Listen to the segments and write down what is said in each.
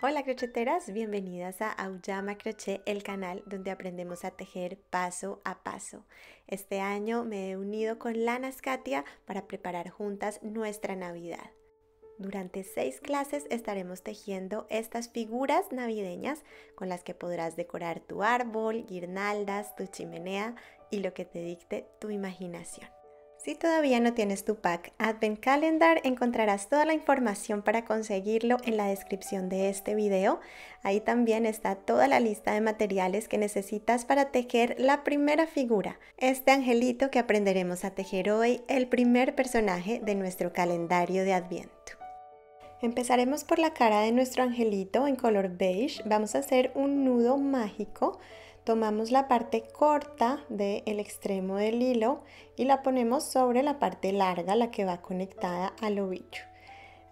Hola crocheteras, bienvenidas a Auyama Crochet, el canal donde aprendemos a tejer paso a paso. Este año me he unido con Lana Katia para preparar juntas nuestra Navidad. Durante seis clases estaremos tejiendo estas figuras navideñas con las que podrás decorar tu árbol, guirnaldas, tu chimenea y lo que te dicte tu imaginación. Si todavía no tienes tu pack Advent Calendar, encontrarás toda la información para conseguirlo en la descripción de este video. Ahí también está toda la lista de materiales que necesitas para tejer la primera figura, este angelito que aprenderemos a tejer hoy, el primer personaje de nuestro calendario de Adviento. Empezaremos por la cara de nuestro angelito en color beige. Vamos a hacer un nudo mágico Tomamos la parte corta del extremo del hilo y la ponemos sobre la parte larga, la que va conectada al ovillo.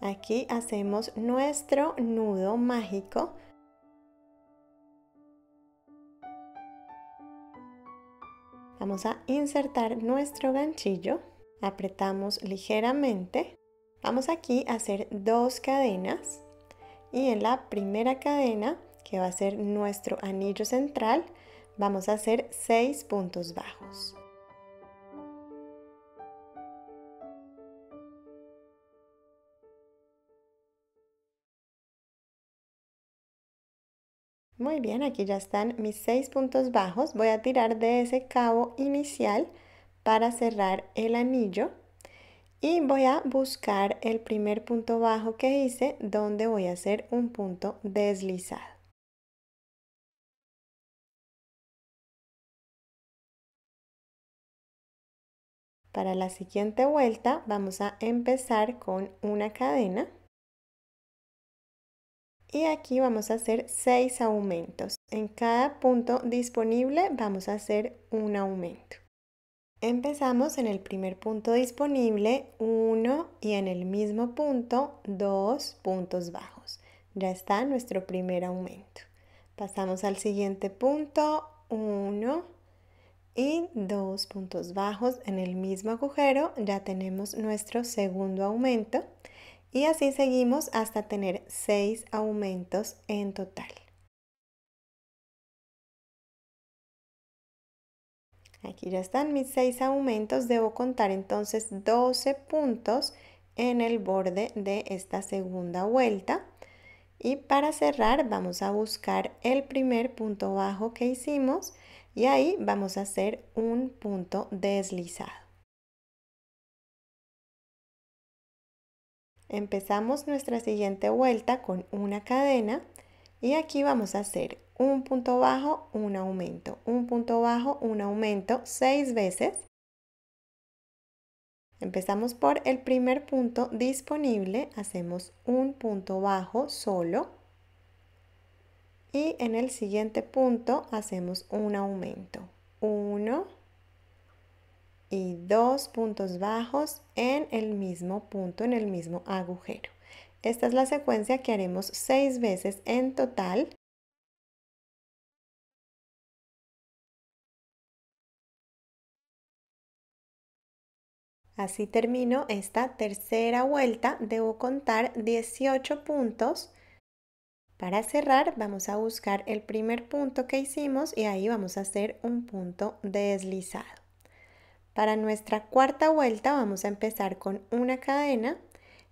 Aquí hacemos nuestro nudo mágico. Vamos a insertar nuestro ganchillo, apretamos ligeramente. Vamos aquí a hacer dos cadenas y en la primera cadena, que va a ser nuestro anillo central, Vamos a hacer 6 puntos bajos. Muy bien, aquí ya están mis seis puntos bajos. Voy a tirar de ese cabo inicial para cerrar el anillo y voy a buscar el primer punto bajo que hice donde voy a hacer un punto deslizado. Para la siguiente vuelta vamos a empezar con una cadena. Y aquí vamos a hacer 6 aumentos. En cada punto disponible vamos a hacer un aumento. Empezamos en el primer punto disponible, 1 y en el mismo punto dos puntos bajos. Ya está nuestro primer aumento. Pasamos al siguiente punto, 1 y dos puntos bajos en el mismo agujero ya tenemos nuestro segundo aumento y así seguimos hasta tener seis aumentos en total. Aquí ya están mis seis aumentos, debo contar entonces 12 puntos en el borde de esta segunda vuelta. Y para cerrar vamos a buscar el primer punto bajo que hicimos y ahí vamos a hacer un punto deslizado. Empezamos nuestra siguiente vuelta con una cadena y aquí vamos a hacer un punto bajo, un aumento, un punto bajo, un aumento, seis veces. Empezamos por el primer punto disponible, hacemos un punto bajo solo, y en el siguiente punto hacemos un aumento. 1 y dos puntos bajos en el mismo punto, en el mismo agujero. Esta es la secuencia que haremos seis veces en total. Así termino esta tercera vuelta. Debo contar 18 puntos para cerrar vamos a buscar el primer punto que hicimos y ahí vamos a hacer un punto deslizado. Para nuestra cuarta vuelta vamos a empezar con una cadena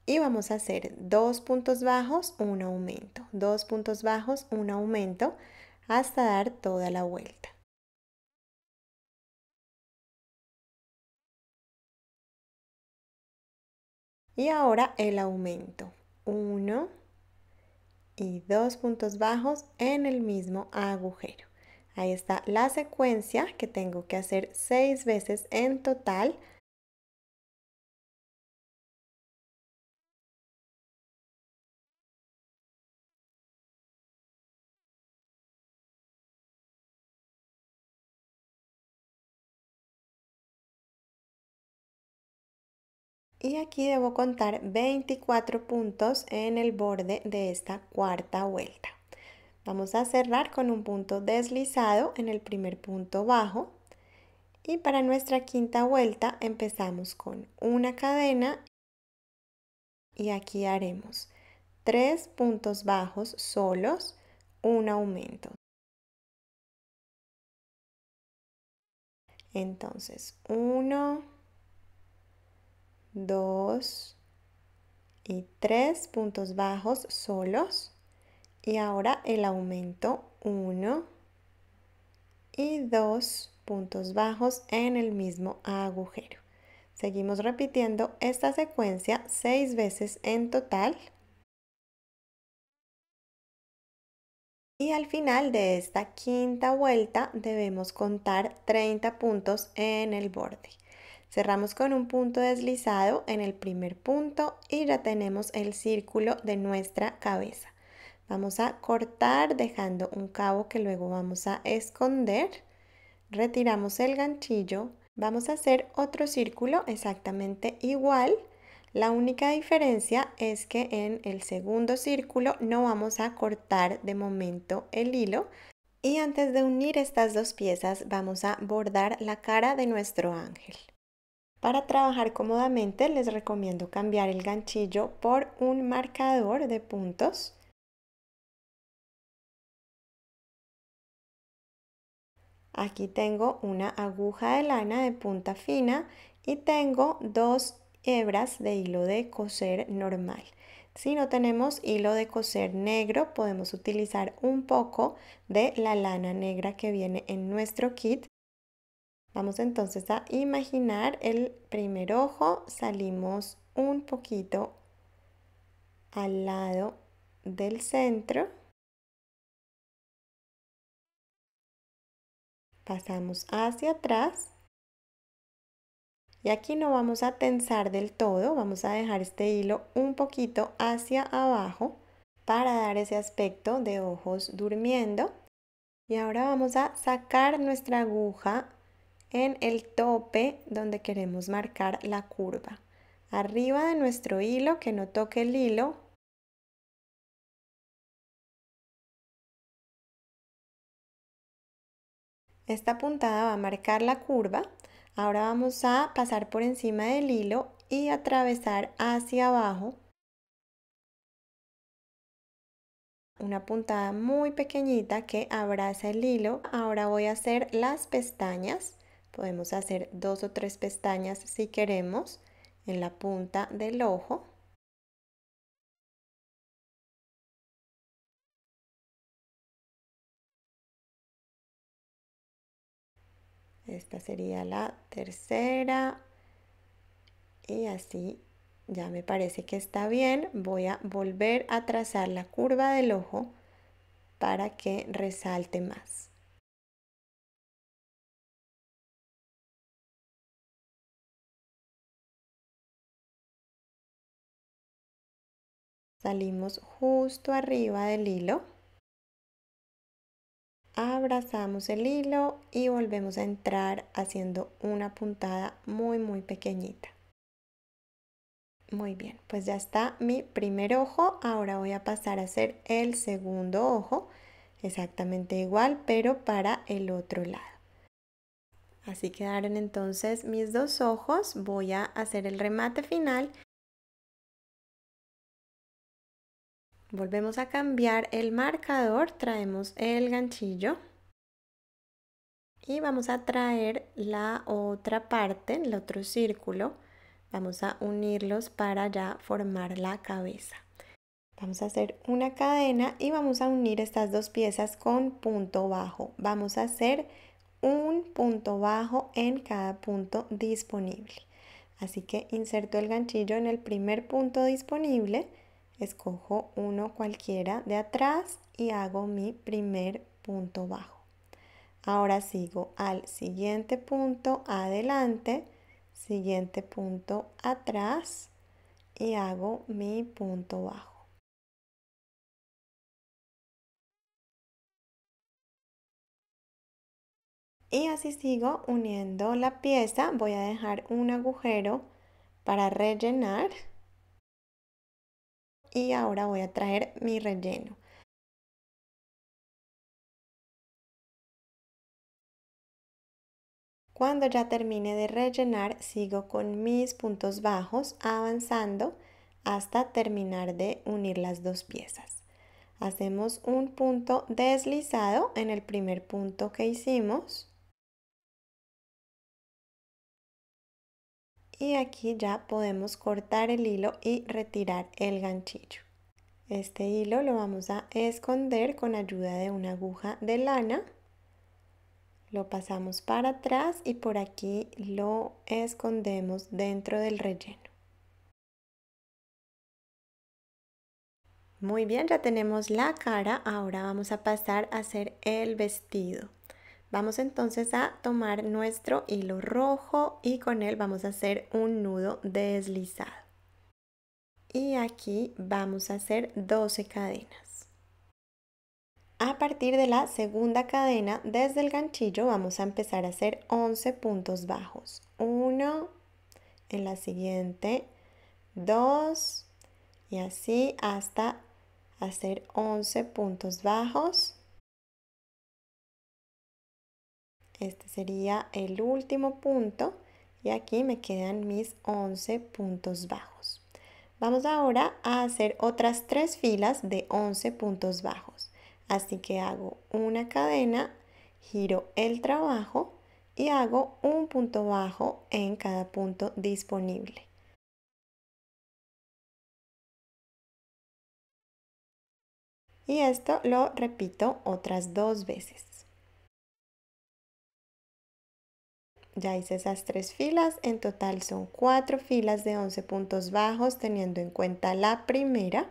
y vamos a hacer dos puntos bajos, un aumento, dos puntos bajos, un aumento hasta dar toda la vuelta. Y ahora el aumento. 1, y dos puntos bajos en el mismo agujero. Ahí está la secuencia que tengo que hacer seis veces en total Y aquí debo contar 24 puntos en el borde de esta cuarta vuelta. Vamos a cerrar con un punto deslizado en el primer punto bajo. Y para nuestra quinta vuelta empezamos con una cadena y aquí haremos tres puntos bajos solos, un aumento. Entonces, uno... 2 y 3 puntos bajos solos. Y ahora el aumento 1 y 2 puntos bajos en el mismo agujero. Seguimos repitiendo esta secuencia 6 veces en total. Y al final de esta quinta vuelta debemos contar 30 puntos en el borde. Cerramos con un punto deslizado en el primer punto y ya tenemos el círculo de nuestra cabeza. Vamos a cortar dejando un cabo que luego vamos a esconder. Retiramos el ganchillo. Vamos a hacer otro círculo exactamente igual. La única diferencia es que en el segundo círculo no vamos a cortar de momento el hilo. Y antes de unir estas dos piezas vamos a bordar la cara de nuestro ángel. Para trabajar cómodamente les recomiendo cambiar el ganchillo por un marcador de puntos. Aquí tengo una aguja de lana de punta fina y tengo dos hebras de hilo de coser normal. Si no tenemos hilo de coser negro, podemos utilizar un poco de la lana negra que viene en nuestro kit Vamos entonces a imaginar el primer ojo, salimos un poquito al lado del centro. Pasamos hacia atrás. Y aquí no vamos a tensar del todo, vamos a dejar este hilo un poquito hacia abajo para dar ese aspecto de ojos durmiendo. Y ahora vamos a sacar nuestra aguja en el tope donde queremos marcar la curva. Arriba de nuestro hilo, que no toque el hilo, Esta puntada va a marcar la curva. Ahora vamos a pasar por encima del hilo y atravesar hacia abajo. Una puntada muy pequeñita que abraza el hilo. Ahora voy a hacer las pestañas. Podemos hacer dos o tres pestañas si queremos en la punta del ojo. Esta sería la tercera. Y así ya me parece que está bien. Voy a volver a trazar la curva del ojo para que resalte más. Salimos justo arriba del hilo. Abrazamos el hilo y volvemos a entrar haciendo una puntada muy muy pequeñita. Muy bien, pues ya está mi primer ojo. Ahora voy a pasar a hacer el segundo ojo, exactamente igual, pero para el otro lado. Así quedaron entonces mis dos ojos. Voy a hacer el remate final Volvemos a cambiar el marcador, traemos el ganchillo y vamos a traer la otra parte, el otro círculo. Vamos a unirlos para ya formar la cabeza. Vamos a hacer una cadena y vamos a unir estas dos piezas con punto bajo. Vamos a hacer un punto bajo en cada punto disponible. Así que inserto el ganchillo en el primer punto disponible Escojo uno cualquiera de atrás y hago mi primer punto bajo. Ahora sigo al siguiente punto adelante, siguiente punto atrás y hago mi punto bajo. Y así sigo uniendo la pieza, voy a dejar un agujero para rellenar y ahora voy a traer mi relleno. Cuando ya termine de rellenar, sigo con mis puntos bajos avanzando hasta terminar de unir las dos piezas. Hacemos un punto deslizado en el primer punto que hicimos y aquí ya podemos cortar el hilo y retirar el ganchillo. Este hilo lo vamos a esconder con ayuda de una aguja de lana. Lo pasamos para atrás y por aquí lo escondemos dentro del relleno. Muy bien, ya tenemos la cara. Ahora vamos a pasar a hacer el vestido. Vamos entonces a tomar nuestro hilo rojo y con él vamos a hacer un nudo deslizado. Y aquí vamos a hacer 12 cadenas. A partir de la segunda cadena, desde el ganchillo vamos a empezar a hacer 11 puntos bajos. 1, en la siguiente, 2 y así hasta hacer 11 puntos bajos Este sería el último punto y aquí me quedan mis 11 puntos bajos. Vamos ahora a hacer otras tres filas de 11 puntos bajos. Así que hago una cadena, giro el trabajo y hago un punto bajo en cada punto disponible. Y esto lo repito otras dos veces. Ya hice esas tres filas, en total son cuatro filas de 11 puntos bajos teniendo en cuenta la primera.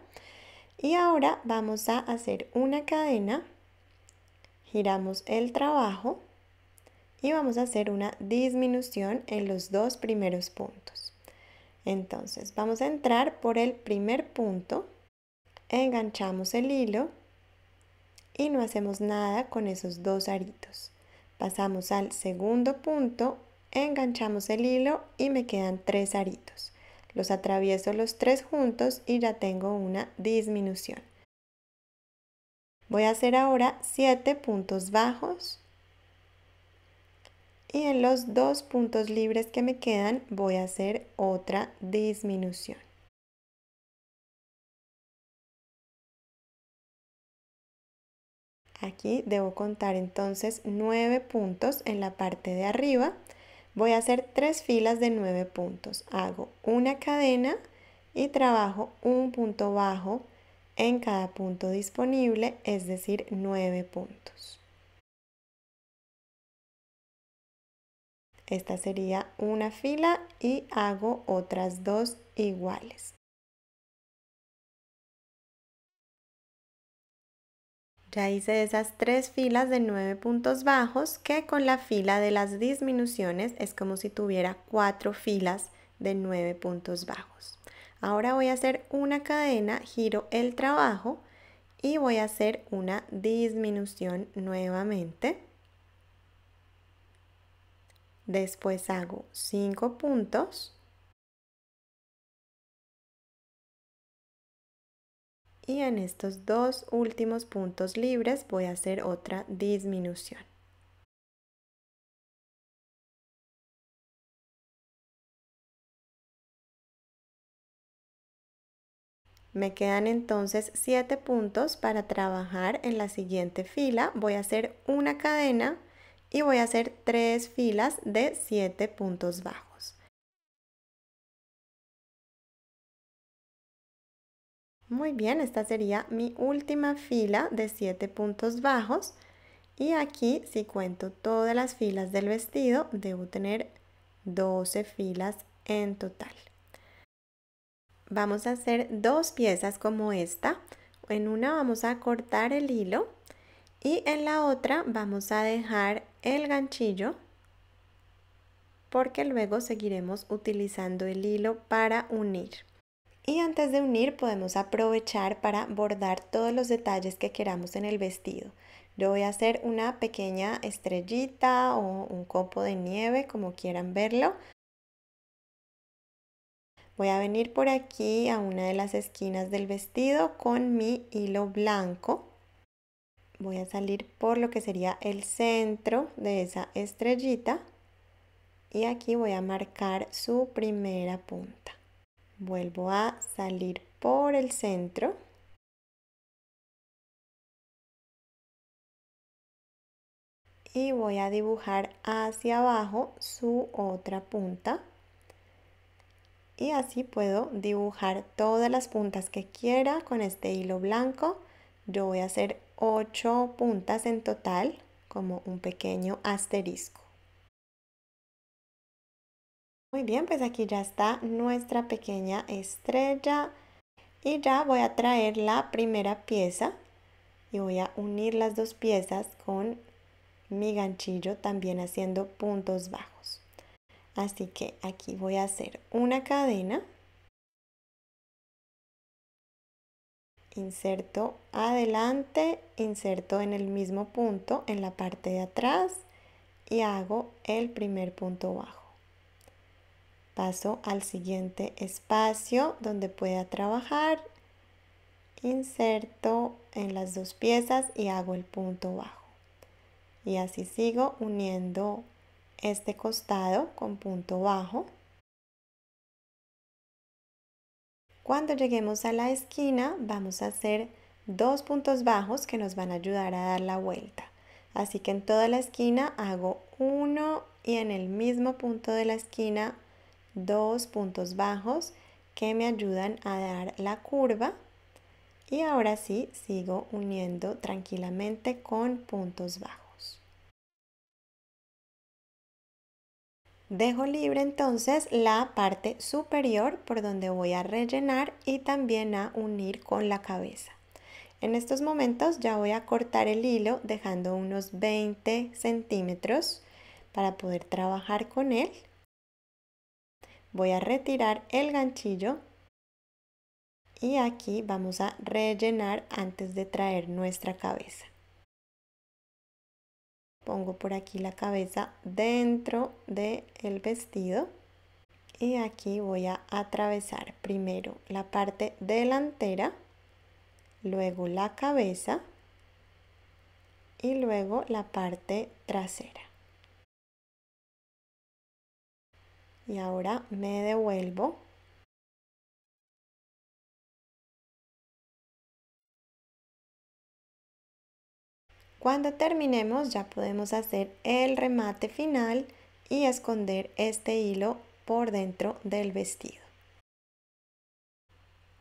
Y ahora vamos a hacer una cadena, giramos el trabajo y vamos a hacer una disminución en los dos primeros puntos. Entonces vamos a entrar por el primer punto, enganchamos el hilo y no hacemos nada con esos dos aritos. Pasamos al segundo punto, enganchamos el hilo y me quedan tres aritos. Los atravieso los tres juntos y ya tengo una disminución. Voy a hacer ahora siete puntos bajos y en los dos puntos libres que me quedan voy a hacer otra disminución. Aquí debo contar entonces 9 puntos en la parte de arriba. Voy a hacer tres filas de 9 puntos. Hago una cadena y trabajo un punto bajo en cada punto disponible, es decir, 9 puntos. Esta sería una fila y hago otras dos iguales. Ya hice esas tres filas de nueve puntos bajos que con la fila de las disminuciones es como si tuviera cuatro filas de nueve puntos bajos. Ahora voy a hacer una cadena, giro el trabajo y voy a hacer una disminución nuevamente. Después hago cinco puntos y en estos dos últimos puntos libres voy a hacer otra disminución. Me quedan entonces 7 puntos para trabajar en la siguiente fila. Voy a hacer una cadena y voy a hacer tres filas de 7 puntos bajos. Muy bien, esta sería mi última fila de 7 puntos bajos. Y aquí, si cuento todas las filas del vestido, debo tener 12 filas en total. Vamos a hacer dos piezas como esta. En una vamos a cortar el hilo y en la otra vamos a dejar el ganchillo porque luego seguiremos utilizando el hilo para unir. Y antes de unir podemos aprovechar para bordar todos los detalles que queramos en el vestido. Yo voy a hacer una pequeña estrellita o un copo de nieve, como quieran verlo. Voy a venir por aquí a una de las esquinas del vestido con mi hilo blanco. Voy a salir por lo que sería el centro de esa estrellita y aquí voy a marcar su primera punta. Vuelvo a salir por el centro. Y voy a dibujar hacia abajo su otra punta. Y así puedo dibujar todas las puntas que quiera con este hilo blanco. Yo voy a hacer 8 puntas en total, como un pequeño asterisco. Muy bien, pues aquí ya está nuestra pequeña estrella. Y ya voy a traer la primera pieza y voy a unir las dos piezas con mi ganchillo también haciendo puntos bajos. Así que aquí voy a hacer una cadena. Inserto adelante, inserto en el mismo punto en la parte de atrás y hago el primer punto bajo. Paso al siguiente espacio donde pueda trabajar. Inserto en las dos piezas y hago el punto bajo. Y así sigo uniendo este costado con punto bajo. Cuando lleguemos a la esquina vamos a hacer dos puntos bajos que nos van a ayudar a dar la vuelta. Así que en toda la esquina hago uno y en el mismo punto de la esquina dos puntos bajos que me ayudan a dar la curva y ahora sí sigo uniendo tranquilamente con puntos bajos. Dejo libre entonces la parte superior por donde voy a rellenar y también a unir con la cabeza. En estos momentos ya voy a cortar el hilo dejando unos 20 centímetros para poder trabajar con él voy a retirar el ganchillo y aquí vamos a rellenar antes de traer nuestra cabeza. Pongo por aquí la cabeza dentro del vestido y aquí voy a atravesar primero la parte delantera, luego la cabeza y luego la parte trasera. Y ahora me devuelvo. Cuando terminemos ya podemos hacer el remate final y esconder este hilo por dentro del vestido.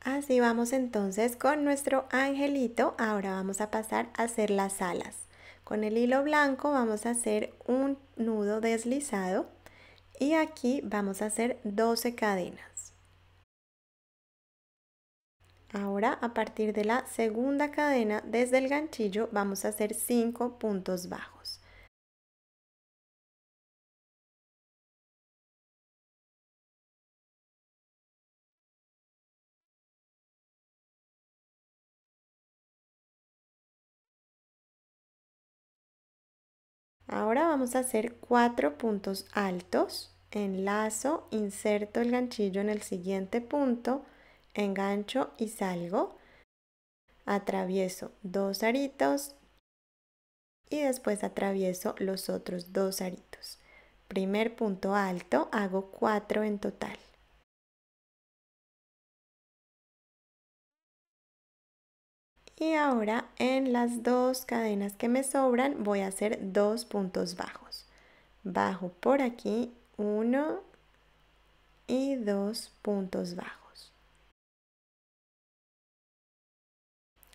Así vamos entonces con nuestro angelito. Ahora vamos a pasar a hacer las alas. Con el hilo blanco vamos a hacer un nudo deslizado y aquí vamos a hacer 12 cadenas. Ahora a partir de la segunda cadena desde el ganchillo vamos a hacer 5 puntos bajos. Ahora vamos a hacer 4 puntos altos enlazo, inserto el ganchillo en el siguiente punto, engancho y salgo, atravieso dos aritos y después atravieso los otros dos aritos. Primer punto alto, hago cuatro en total. Y ahora en las dos cadenas que me sobran voy a hacer dos puntos bajos. Bajo por aquí 1 y 2 puntos bajos.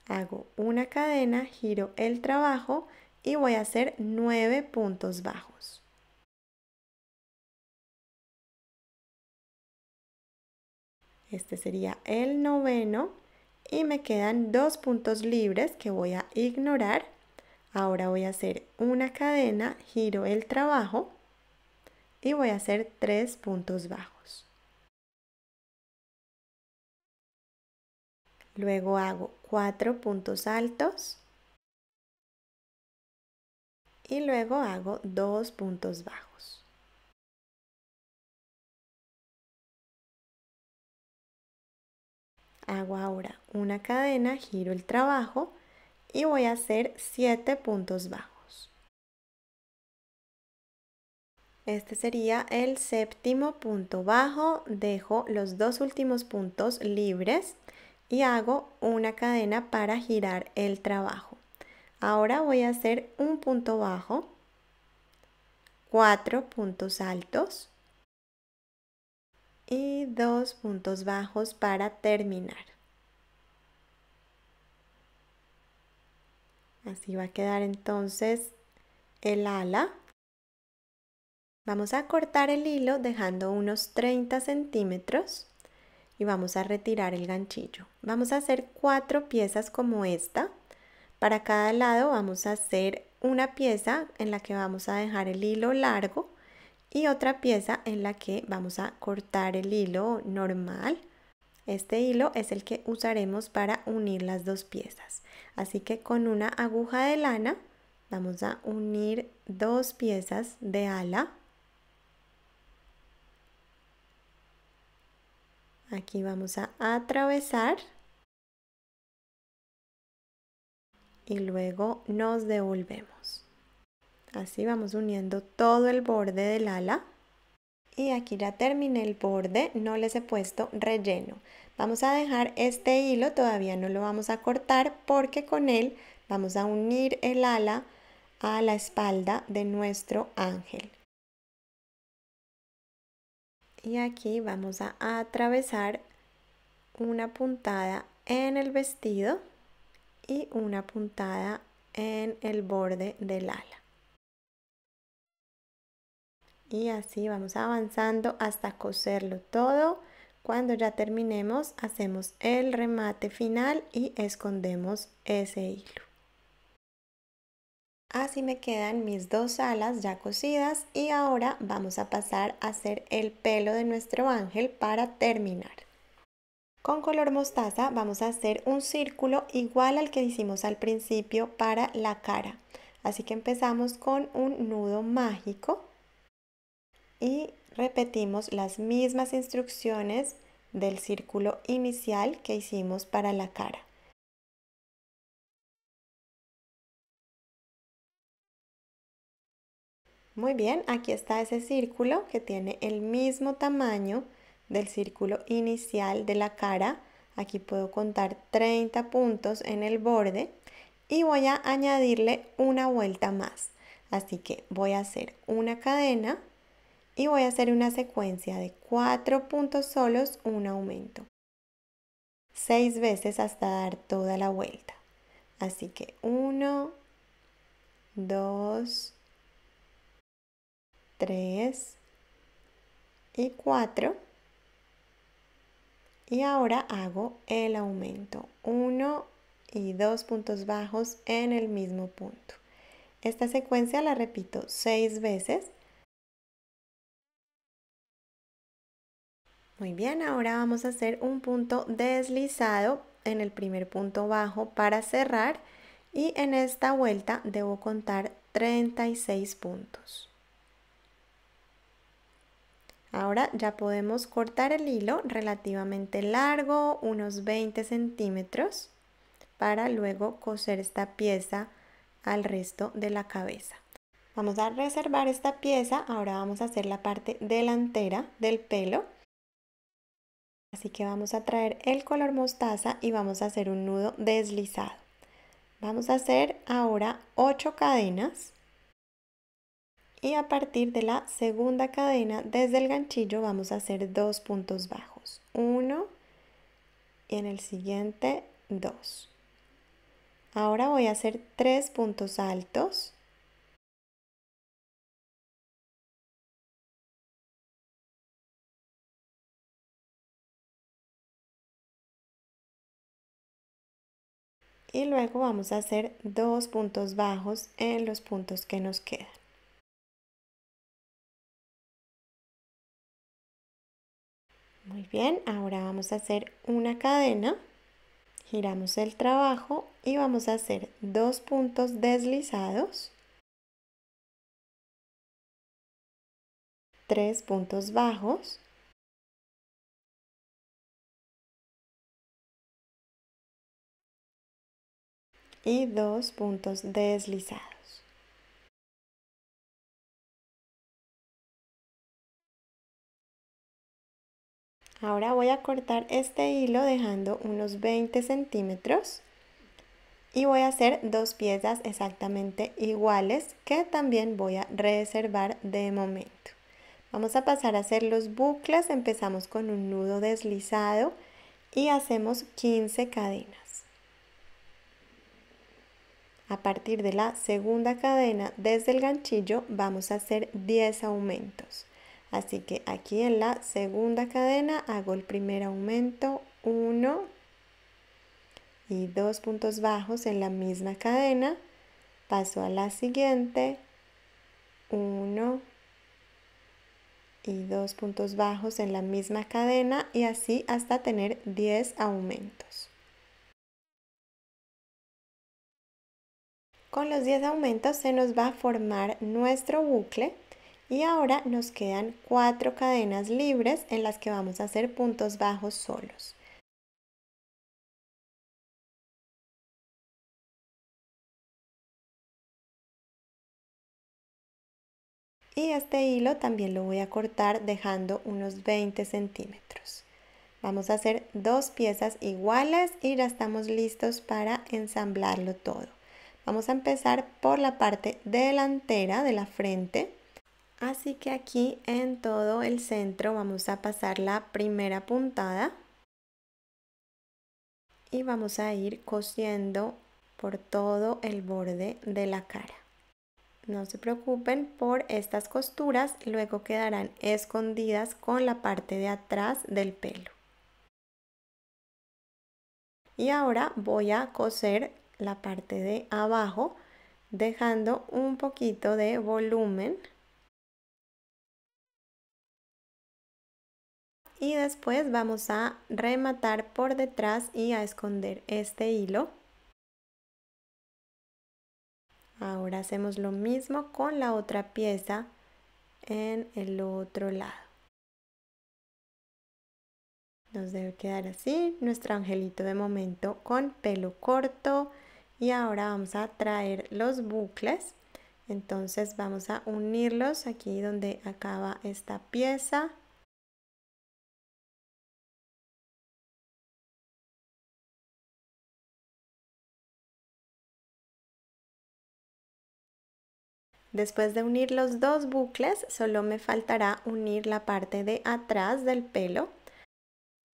Hago una cadena, giro el trabajo y voy a hacer 9 puntos bajos. Este sería el noveno y me quedan dos puntos libres que voy a ignorar. Ahora voy a hacer una cadena, giro el trabajo y voy a hacer tres puntos bajos. Luego hago cuatro puntos altos y luego hago dos puntos bajos. Hago ahora una cadena, giro el trabajo y voy a hacer siete puntos bajos. Este sería el séptimo punto bajo. Dejo los dos últimos puntos libres y hago una cadena para girar el trabajo. Ahora voy a hacer un punto bajo, cuatro puntos altos y dos puntos bajos para terminar. Así va a quedar entonces el ala. Vamos a cortar el hilo dejando unos 30 centímetros y vamos a retirar el ganchillo. Vamos a hacer cuatro piezas como esta. Para cada lado vamos a hacer una pieza en la que vamos a dejar el hilo largo y otra pieza en la que vamos a cortar el hilo normal. Este hilo es el que usaremos para unir las dos piezas. Así que con una aguja de lana vamos a unir dos piezas de ala Aquí vamos a atravesar. Y luego nos devolvemos. Así vamos uniendo todo el borde del ala. Y aquí ya terminé el borde, no les he puesto relleno. Vamos a dejar este hilo, todavía no lo vamos a cortar porque con él vamos a unir el ala a la espalda de nuestro ángel y aquí vamos a atravesar una puntada en el vestido y una puntada en el borde del ala. Y así vamos avanzando hasta coserlo todo. Cuando ya terminemos hacemos el remate final y escondemos ese hilo. Así me quedan mis dos alas ya cosidas y ahora vamos a pasar a hacer el pelo de nuestro ángel para terminar. Con color mostaza vamos a hacer un círculo igual al que hicimos al principio para la cara. Así que empezamos con un nudo mágico y repetimos las mismas instrucciones del círculo inicial que hicimos para la cara. Muy bien, aquí está ese círculo que tiene el mismo tamaño del círculo inicial de la cara. Aquí puedo contar 30 puntos en el borde y voy a añadirle una vuelta más. Así que voy a hacer una cadena y voy a hacer una secuencia de cuatro puntos solos, un aumento. 6 veces hasta dar toda la vuelta. Así que 1, 2, 3 y 4. Y ahora hago el aumento. 1 y 2 puntos bajos en el mismo punto. Esta secuencia la repito 6 veces. Muy bien, ahora vamos a hacer un punto deslizado en el primer punto bajo para cerrar y en esta vuelta debo contar 36 puntos. Ahora ya podemos cortar el hilo relativamente largo, unos 20 centímetros, para luego coser esta pieza al resto de la cabeza. Vamos a reservar esta pieza, ahora vamos a hacer la parte delantera del pelo. Así que vamos a traer el color mostaza y vamos a hacer un nudo deslizado. Vamos a hacer ahora 8 cadenas y a partir de la segunda cadena desde el ganchillo vamos a hacer dos puntos bajos. Uno y en el siguiente dos. Ahora voy a hacer tres puntos altos. Y luego vamos a hacer dos puntos bajos en los puntos que nos quedan. Muy bien, ahora vamos a hacer una cadena. Giramos el trabajo y vamos a hacer dos puntos deslizados. Tres puntos bajos. Y dos puntos deslizados. Ahora voy a cortar este hilo dejando unos 20 centímetros y voy a hacer dos piezas exactamente iguales que también voy a reservar de momento. Vamos a pasar a hacer los bucles, empezamos con un nudo deslizado y hacemos 15 cadenas. A partir de la segunda cadena desde el ganchillo vamos a hacer 10 aumentos. Así que aquí en la segunda cadena hago el primer aumento, 1 y dos puntos bajos en la misma cadena. Paso a la siguiente, 1 y dos puntos bajos en la misma cadena y así hasta tener 10 aumentos. Con los 10 aumentos se nos va a formar nuestro bucle y ahora nos quedan cuatro cadenas libres en las que vamos a hacer puntos bajos solos. Y este hilo también lo voy a cortar dejando unos 20 centímetros. Vamos a hacer dos piezas iguales y ya estamos listos para ensamblarlo todo. Vamos a empezar por la parte delantera de la frente. Así que aquí en todo el centro vamos a pasar la primera puntada y vamos a ir cosiendo por todo el borde de la cara. No se preocupen por estas costuras, luego quedarán escondidas con la parte de atrás del pelo. Y ahora voy a coser la parte de abajo dejando un poquito de volumen y después vamos a rematar por detrás y a esconder este hilo. Ahora hacemos lo mismo con la otra pieza en el otro lado. Nos debe quedar así nuestro angelito de momento con pelo corto. Y ahora vamos a traer los bucles. Entonces vamos a unirlos aquí donde acaba esta pieza. Después de unir los dos bucles, solo me faltará unir la parte de atrás del pelo.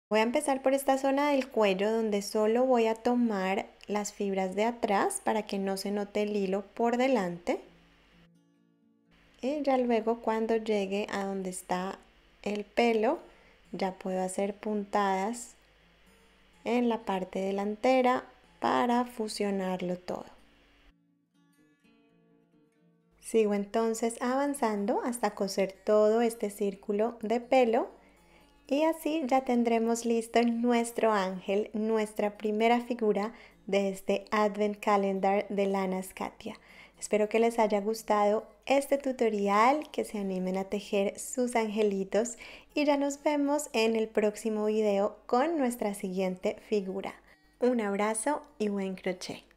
Voy a empezar por esta zona del cuello donde solo voy a tomar las fibras de atrás para que no se note el hilo por delante. Y ya luego cuando llegue a donde está el pelo, ya puedo hacer puntadas en la parte delantera para fusionarlo todo. Sigo entonces avanzando hasta coser todo este círculo de pelo y así ya tendremos listo nuestro ángel, nuestra primera figura de este Advent Calendar de Lana Scatia. Espero que les haya gustado este tutorial, que se animen a tejer sus angelitos y ya nos vemos en el próximo video con nuestra siguiente figura. Un abrazo y buen crochet.